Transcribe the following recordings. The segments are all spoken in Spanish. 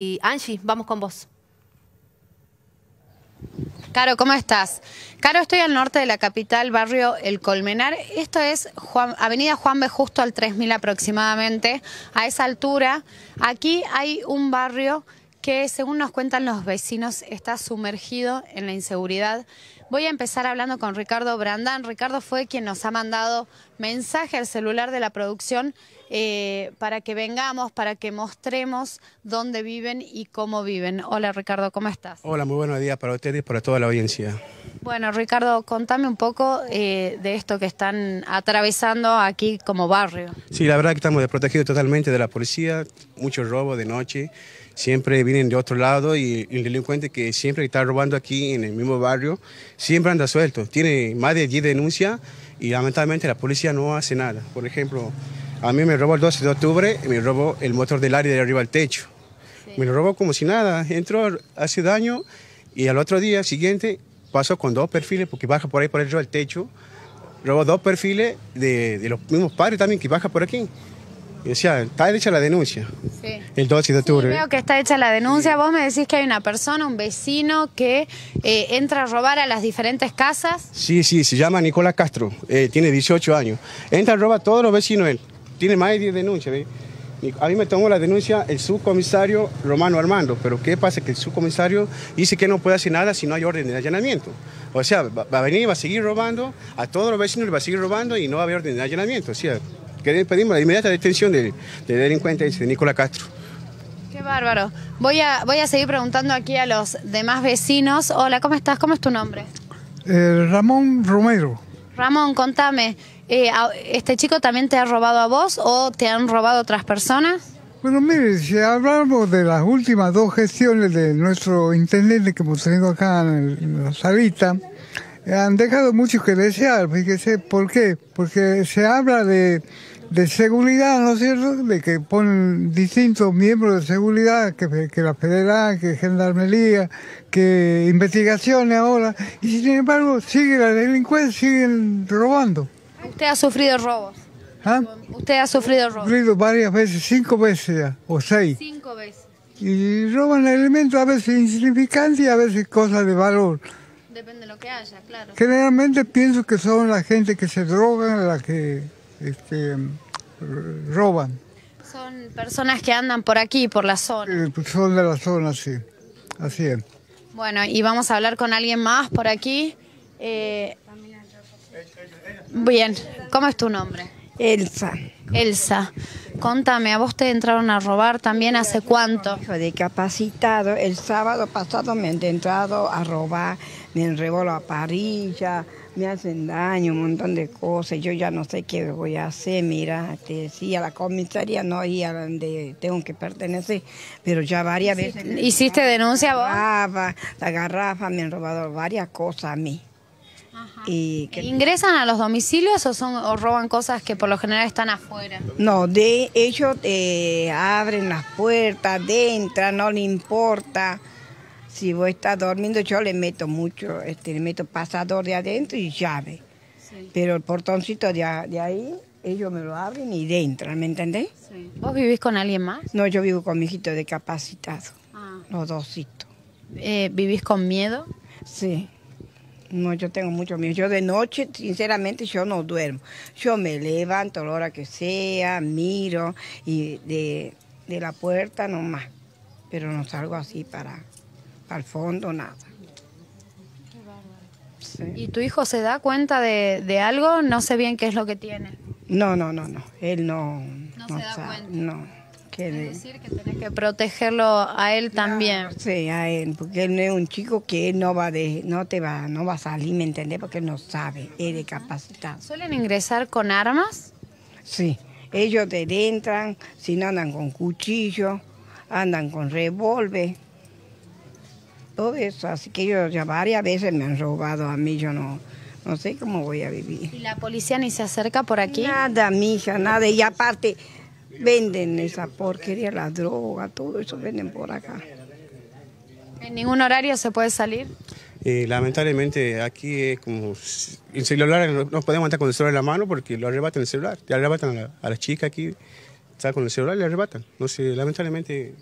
Y Angie, vamos con vos. Caro, ¿cómo estás? Caro, estoy al norte de la capital, barrio El Colmenar. Esto es Avenida Juan B. Justo al 3000 aproximadamente. A esa altura, aquí hay un barrio que según nos cuentan los vecinos está sumergido en la inseguridad. Voy a empezar hablando con Ricardo Brandán. Ricardo fue quien nos ha mandado mensaje al celular de la producción eh, para que vengamos, para que mostremos dónde viven y cómo viven. Hola Ricardo, ¿cómo estás? Hola, muy buenos días para ustedes y para toda la audiencia. Bueno, Ricardo, contame un poco eh, de esto que están atravesando aquí como barrio. Sí, la verdad que estamos desprotegidos totalmente de la policía, muchos robo de noche siempre vienen de otro lado y, el delincuente que siempre está robando aquí en el mismo barrio, siempre anda suelto. Tiene más de 10 denuncias y lamentablemente la policía no hace nada. Por ejemplo, a mí me robó el 12 de octubre, me robó el motor del área de arriba al techo. Me lo robó como si nada, entró, hace daño y al otro día siguiente pasó con dos perfiles porque baja por ahí por arriba al techo. Robó dos perfiles de, de los mismos padres también que baja por aquí. O decía, está hecha la denuncia. Sí. El 12 de octubre. Sí, veo que está hecha la denuncia. Vos me decís que hay una persona, un vecino, que eh, entra a robar a las diferentes casas. Sí, sí, se llama Nicolás Castro. Eh, tiene 18 años. Entra a robar a todos los vecinos él. Tiene más de 10 denuncias. A mí me tomó la denuncia el subcomisario Romano Armando, pero ¿qué pasa? Que el subcomisario dice que no puede hacer nada si no hay orden de allanamiento. O sea, va a venir, y va a seguir robando, a todos los vecinos le va a seguir robando y no va a haber orden de allanamiento. O sea, pedimos la inmediata detención del, en delincuente de Nicolás Castro. Qué bárbaro. Voy a, voy a seguir preguntando aquí a los demás vecinos. Hola, ¿cómo estás? ¿Cómo es tu nombre? Eh, Ramón Romero. Ramón, contame, eh, ¿este chico también te ha robado a vos o te han robado otras personas? Bueno, mire, si hablamos de las últimas dos gestiones de nuestro intendente que hemos tenido acá en, en la salita, han dejado mucho que desear, fíjese, ¿por qué? Porque se habla de, seguridad, ¿no es cierto? De que ponen distintos miembros de seguridad, que, la federal, que gendarmería, que investigaciones ahora, y sin embargo sigue la delincuencia, siguen robando. ¿Usted ha sufrido robos? ¿Ah? ¿Usted ha sufrido robos? Sufrido varias veces, cinco veces ya, o seis. Cinco veces. Y roban elementos a veces insignificantes y a veces cosas de valor. Depende de lo que haya, claro. Generalmente pienso que son la gente que se drogan la que este, roban. Son personas que andan por aquí, por la zona. Eh, pues son de la zona, sí. Así es. Bueno, y vamos a hablar con alguien más por aquí. Eh... bien, ¿cómo es tu nombre? Elsa. Elsa, contame, ¿a vos te entraron a robar también hace cuánto? Hijo de capacitado, el sábado pasado me han entrado a robar, me a la parrilla, me hacen daño, un montón de cosas, yo ya no sé qué voy a hacer, mira, te decía, la comisaría no y a donde tengo que pertenecer, pero ya varias veces... ¿Hiciste denuncia vos? La garrafa, me han robado varias cosas a mí. ¿E ¿Ingresan a los domicilios o, son, o roban cosas que por lo general están afuera? No, de ellos eh, abren las puertas, de no le importa. Si vos estás durmiendo, yo le meto mucho, este, le meto pasador de adentro y llave. Pero el portoncito de, de, ahí, ellos me lo abren y de entran, ¿me entendés? ¿Vos vivís con alguien más? No, yo vivo con mi hijito decapacitado, ah. los dositos. Eh, ¿Vivís con miedo? Sí. No, yo tengo mucho miedo. Yo de noche, sinceramente, yo no duermo. Yo me levanto a la hora que sea, miro y de, la puerta nomás. Pero no salgo así para, el fondo, nada. ¿Y tu hijo se da cuenta de, algo? No sé bien qué es lo que tiene. No, no, no, no. Él no. No, no se da cuenta. No que decir que tenés que protegerlo a él también. Sí, a él, porque él no es un chico que no va de, no te va, no a salir, ¿me entendés? Porque él no sabe, es de capacidad ¿Suelen ingresar con armas? Sí, ellos te entran, si no andan con cuchillo, andan con revólver, todo eso, así que ellos ya varias veces me han robado a mí, yo no, no sé cómo voy a vivir. ¿Y la policía ni se acerca por aquí? Nada, mija, nada. Y aparte, Venden esa porquería, la droga, todo eso venden por acá. ¿En ningún horario se puede salir? Eh, lamentablemente aquí es como el celular, no, podemos estar con el celular en la mano porque lo arrebatan el celular, le arrebatan a la, a la chica aquí, está con el celular y le arrebatan. No sé, lamentablemente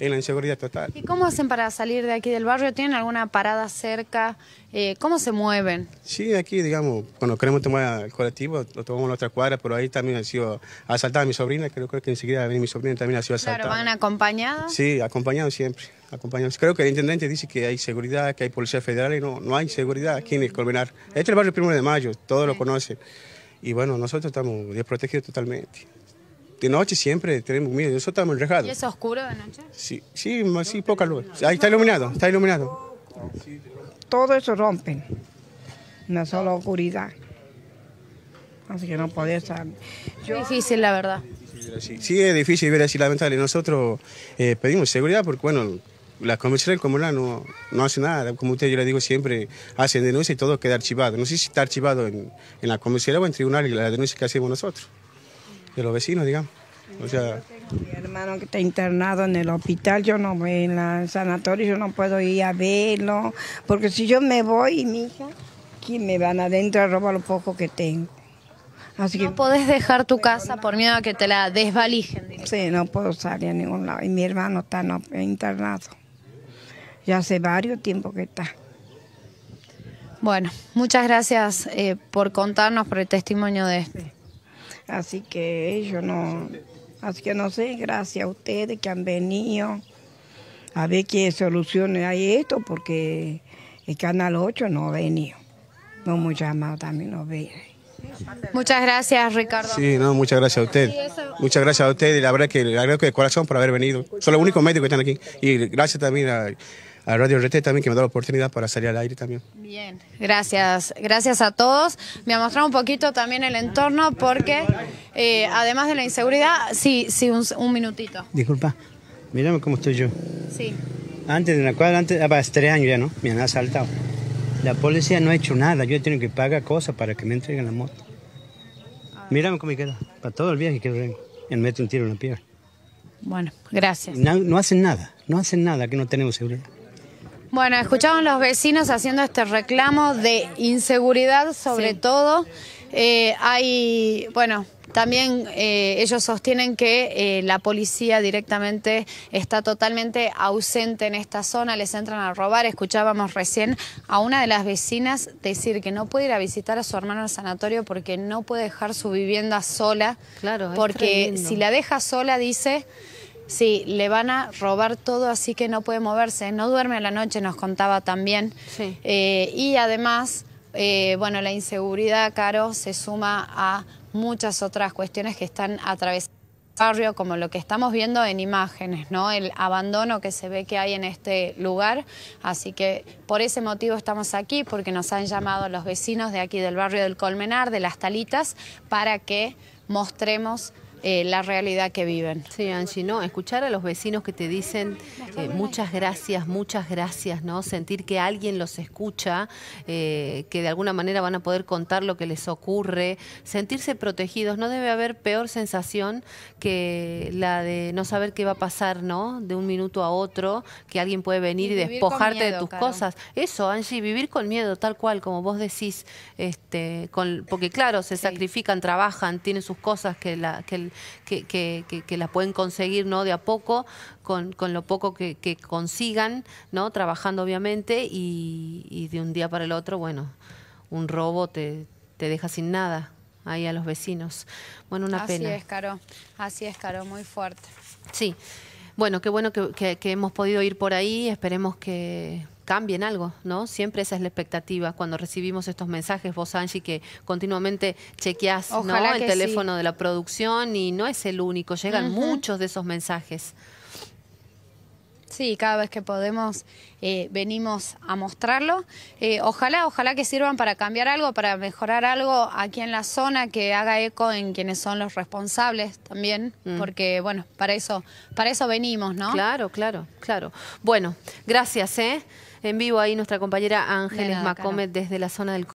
en la inseguridad total. ¿Y cómo hacen para salir de aquí del barrio? ¿Tienen alguna parada cerca? Eh, ¿Cómo se mueven? Sí, aquí, digamos, cuando queremos tomar el colectivo, lo tomamos en otra cuadra, pero ahí también ha sido asaltada mi sobrina, creo, creo que enseguida mi sobrina también ha sido asaltada. ¿Claro, van acompañados? Sí, acompañados siempre. Acompañados. Creo que el intendente dice que hay seguridad, que hay policía federal y no, no hay seguridad aquí en el Colmenar. Este es el barrio Primero de Mayo, todos lo conocen. Y bueno, nosotros estamos desprotegidos totalmente de noche siempre tenemos miedo, nosotros estamos enrejados. ¿Y es oscuro de noche? Sí, sí, poca luz. Ahí está iluminado, está iluminado. Todo eso rompen, una sola oscuridad. Así que no podía estar. Es Difícil, la verdad. Sí, es difícil ver así, lamentable. Nosotros eh, pedimos seguridad porque, bueno, la del comunal no, no hace nada. Como usted, yo le digo siempre, hacen denuncia y todo queda archivado. No sé si está archivado en, en la comisión o en tribunal y la denuncia que hacemos nosotros de los vecinos, digamos. O sea, mi hermano que está internado en el hospital, yo no en el sanatorio, yo no puedo ir a verlo, porque si yo me voy, mi hija, ¿quién me van adentro a robar lo poco que tengo? Así no que, podés dejar tu casa por miedo a que te la desvalijen. Sí, no puedo salir a ningún lado. Y mi hermano está internado. Ya hace varios tiempos que está. Bueno, muchas gracias eh, por contarnos, por el testimonio de, este Así que yo no, así que no sé, gracias a ustedes que han venido a ver qué soluciones hay esto, porque el Canal 8 no ha venido. No muchas más también nos ve. Muchas gracias, Ricardo. Sí, no, muchas gracias a usted. Muchas gracias a ustedes, y la verdad que le agradezco de corazón por haber venido. Son los únicos médicos que están aquí. Y gracias también a a Radio Rete también que me da la oportunidad para salir al aire también. Bien, gracias. Gracias a todos. Me ha mostrado un poquito también el entorno porque eh, además de la inseguridad, sí, sí, un, minutito. Disculpa, mírame cómo estoy yo. Sí. Antes de la cuadra, antes, ah, hace tres años ya, ¿no? Me han asaltado. La policía no ha hecho nada, yo he tenido que pagar cosas para que me entreguen la moto. Ah. Mírame cómo me queda, para todo el viaje que vengo. Me mete un tiro en la piel. Bueno, gracias. no hacen nada, no hacen nada que no tenemos seguridad. Bueno, escuchamos los vecinos haciendo este reclamo de inseguridad sobre todo. Eh, hay, bueno, también eh, ellos sostienen que eh, la policía directamente está totalmente ausente en esta zona, les entran a robar. Escuchábamos recién a una de las vecinas decir que no puede ir a visitar a su hermano al sanatorio porque no puede dejar su vivienda sola. Claro, porque si la deja sola, dice Sí, le van a robar todo, así que no puede moverse. No duerme a la noche, nos contaba también. Eh, y además, eh, bueno, la inseguridad, Caro, se suma a muchas otras cuestiones que están atravesando el barrio, como lo que estamos viendo en imágenes, ¿no? El abandono que se ve que hay en este lugar. Así que por ese motivo estamos aquí, porque nos han llamado los vecinos de aquí del barrio del Colmenar, de Las Talitas, para que mostremos eh, la realidad que viven. Sí, Angie, ¿no? Escuchar a los vecinos que te dicen eh, muchas gracias, muchas gracias, ¿no? Sentir que alguien los escucha, eh, que de alguna manera van a poder contar lo que les ocurre, sentirse protegidos. No debe haber peor sensación que la de no saber qué va a pasar, ¿no? De un minuto a otro, que alguien puede venir y, despojarte de tus cosas. Eso, Angie, vivir con miedo, tal cual, como vos decís, este, con, porque claro, se sacrifican, trabajan, tienen sus cosas que la... Que que, que, la pueden conseguir ¿no? de a poco, con, lo poco que, consigan, ¿no? trabajando obviamente, y, de un día para el otro, bueno, un robo te, deja sin nada ahí a los vecinos. Bueno, una pena. Así es, Caro. Así es, Caro, muy fuerte. Sí. Bueno, qué bueno que, hemos podido ir por ahí. Esperemos que, cambien algo, ¿no? Siempre esa es la expectativa cuando recibimos estos mensajes, vos Angie, que continuamente chequeás el teléfono de la producción y no es el único, llegan muchos de esos mensajes. Sí, cada vez que podemos eh, venimos a mostrarlo. Eh, ojalá, ojalá que sirvan para cambiar algo, para mejorar algo aquí en la zona, que haga eco en quienes son los responsables también, mm. porque bueno, para eso, para eso venimos, ¿no? Claro, claro, claro. Bueno, gracias, ¿eh? en vivo ahí nuestra compañera Ángeles Macomet desde la zona del